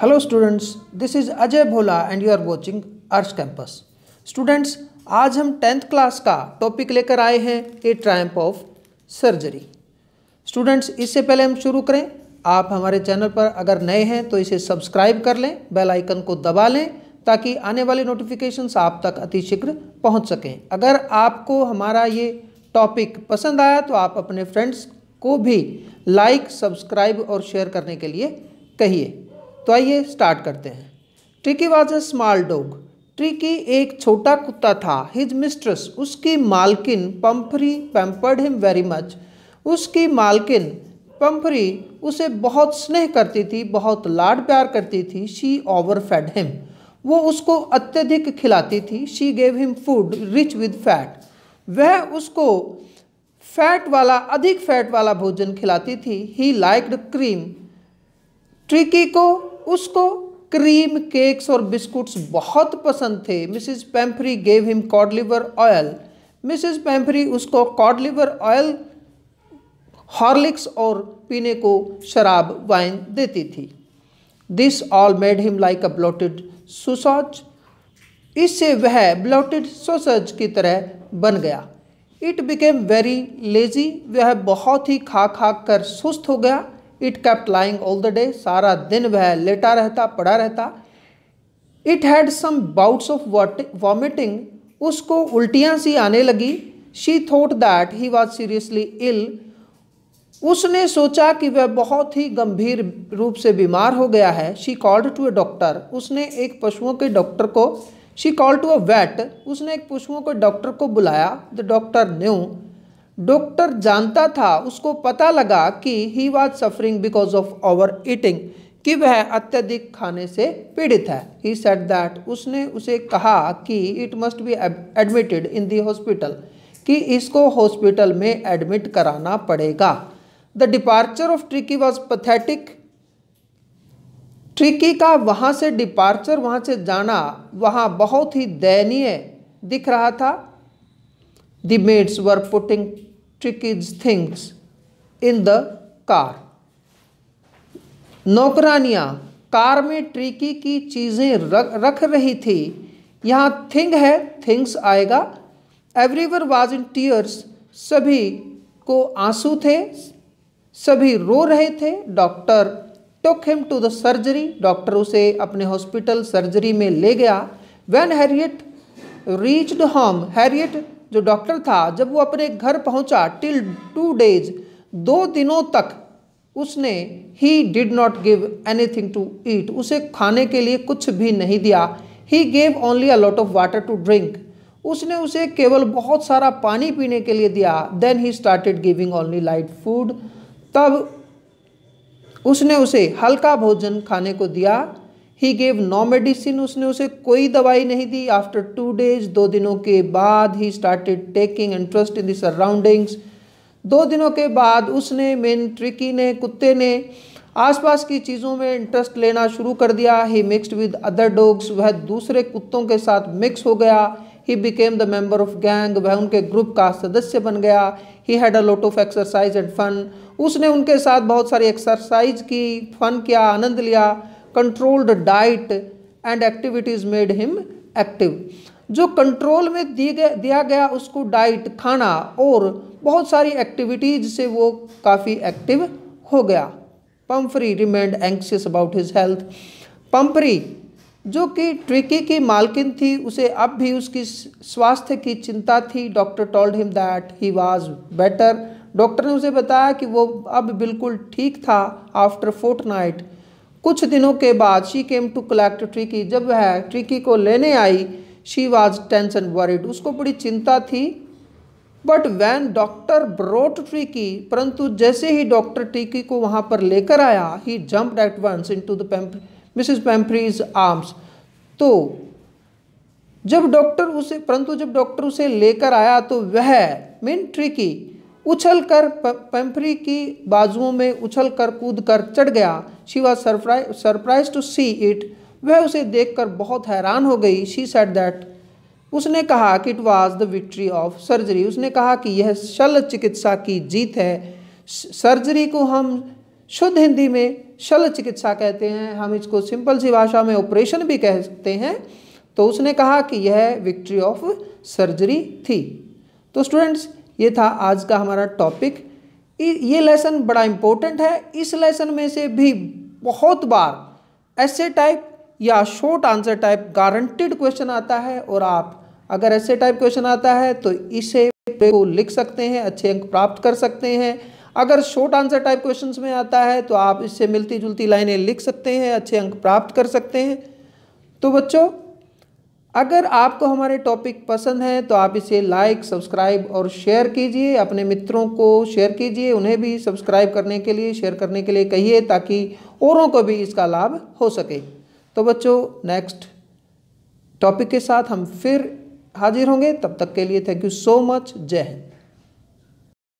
hello students this is Ajay Bhola and you are watching ours campus students आज हम tenth class का topic लेकर आए हैं a triumph of surgery students इससे पहले हम शुरू करें आप हमारे चैनल पर अगर नए हैं तो इसे सब्सक्राइब कर लें बेल आइकन को दबा लें ताकि आने वाले नोटिफिकेशंस आप तक अति शीघ्र पहुंच सकें अगर आपको हमारा ये टॉपिक पसंद आया तो आप अपने फ्रेंड्स को भी लाइक सब्सक्राइब और शेयर करने के लिए कहिए तो आइए स्टार्ट करते हैं Tricky was a small dog Tricky एक छोटा कुत्ता था हिज मिस्ट्रेस उसकी मालकिन Pumphrey pampered him very much उसकी मालकिन पंफरी उसे बहुत स्नेह करती थी बहुत लाड प्यार करती थी शी ओवर फैड हिम वो उसको अत्यधिक खिलाती थी she gave him food rich with fat वह उसको फैट वाला अधिक फैट वाला भोजन खिलाती थी ही लाइक्ड क्रीम ट्रिकी को उसको क्रीम केक्स और बिस्कुट्स बहुत पसंद थे Mrs Pumphrey gave him cod liver oil Mrs Pumphrey उसको कॉड लिवर ऑयल हॉर्लिक्स और पीने को शराब वाइन देती थी this all made him like a bloated sausage इससे वह ब्लॉटेड सोसज की तरह बन गया इट बिकेम वेरी लेजी वह बहुत ही खा खा कर सुस्त हो गया it kept lying all the day सारा दिन वह लेटा रहता पड़ा रहता it had some bouts of vomiting उसको उल्टियाँ सी आने लगी she thought that he was seriously ill उसने सोचा कि वह बहुत ही गंभीर रूप से बीमार हो गया है she called to a doctor उसने एक पशुओं के डॉक्टर को she called to a vet उसने एक पशुओं के डॉक्टर को बुलाया द डॉक्टर न्यू डॉक्टर जानता था उसको पता लगा कि he was suffering because of over eating कि वह अत्यधिक खाने से पीड़ित है ही सेट दैट उसने उसे कहा कि it must be admitted in the hospital कि इसको हॉस्पिटल में एडमिट कराना पड़ेगा the departure of Tricki was pathetic Tricki का वहाँ से डिपार्चर वहाँ से जाना वहाँ बहुत ही दयनीय दिख रहा था the maids were putting trickage things in the car नौकरानियाँ कार में ट्रिकी की चीज़ें रख रख रही थी यहाँ थिंग है थिंग्स आएगा एवरीवर वाज इन टीयर्स सभी को आंसू थे सभी रो रहे थे doctor took him to the surgery doctor उसे अपने हॉस्पिटल सर्जरी में ले गया when Herriot reached home Herriot जो डॉक्टर था जब वो अपने घर पहुंचा टिल टू डेज दो दिनों तक उसने he did not give anything to eat उसे खाने के लिए कुछ भी नहीं दिया he gave only a lot of water to drink उसने उसे केवल बहुत सारा पानी पीने के लिए दिया then he started giving only light food तब उसने उसे हल्का भोजन खाने को दिया ही गेव नो मेडिसिन उसने उसे कोई दवाई नहीं दी आफ्टर टू डेज दो दिनों के बाद he started taking interest in the surroundings दो दिनों के बाद उसने मेन ट्रिकी ने कुत्ते ने आसपास की चीज़ों में इंटरेस्ट लेना शुरू कर दिया he mixed with other dogs वह दूसरे कुत्तों के साथ मिक्स हो गया he became the member of gang वह उनके ग्रुप का सदस्य बन गया he had a lot of exercise and fun उसने उनके साथ बहुत सारी एक्सरसाइज की फन किया आनंद लिया controlled diet and activities made him active जो कंट्रोल में दिया गया उसको डाइट खाना और बहुत सारी एक्टिविटीज से वो काफ़ी एक्टिव हो गया Pumphrey remained anxious about his health Pumphrey जो कि ट्रिकी की मालकिन थी उसे अब भी उसकी स्वास्थ्य की चिंता थी doctor told him that he was better doctor ने उसे बताया कि वो अब बिल्कुल ठीक था आफ्टर फोर्ट नाइट कुछ दिनों के बाद she came to collect Tricki जब वह ट्रिकी को लेने आई शी वॉज टेंशन वरिड उसको बड़ी चिंता थी but when doctor brought Tricki परंतु जैसे ही डॉक्टर ट्रिकी को वहाँ पर लेकर आया he jump at once into the missus arms तो जब डॉक्टर उसे परंतु जब डॉक्टर उसे लेकर आया तो वह मीन ट्रिकी उछल कर पेम्फरी की बाजुओं में उछल कर कूद कर चढ़ गया she was surprise to see it वह उसे देखकर बहुत हैरान हो गई शी सेट दैट उसने कहा कि it was the victory of surgery उसने कहा कि यह शल्य चिकित्सा की जीत है सर्जरी को हम शुद्ध हिंदी में शल्य चिकित्सा कहते हैं हम इसको सिंपल सी भाषा में ऑपरेशन भी कह सकते हैं तो उसने कहा कि यह विक्ट्री ऑफ सर्जरी थी तो स्टूडेंट्स ये था आज का हमारा टॉपिक ये लेसन बड़ा इम्पोर्टेंट है इस लेसन में से भी बहुत बार ऐसे टाइप या short answer type guaranteed question आता है और आप अगर ऐसे टाइप क्वेश्चन आता है तो इसे को लिख सकते हैं अच्छे अंक प्राप्त कर सकते हैं अगर शॉर्ट आंसर टाइप क्वेश्चन में आता है तो आप इससे मिलती जुलती लाइनें लिख सकते हैं अच्छे अंक प्राप्त कर सकते हैं तो बच्चों अगर आपको हमारे टॉपिक पसंद है तो आप इसे लाइक सब्सक्राइब और शेयर कीजिए अपने मित्रों को शेयर कीजिए उन्हें भी सब्सक्राइब करने के लिए शेयर करने के लिए कहिए ताकि औरों को भी इसका लाभ हो सके तो बच्चों नेक्स्ट टॉपिक के साथ हम फिर हाजिर होंगे तब तक के लिए थैंक यू सो मच जय हिंद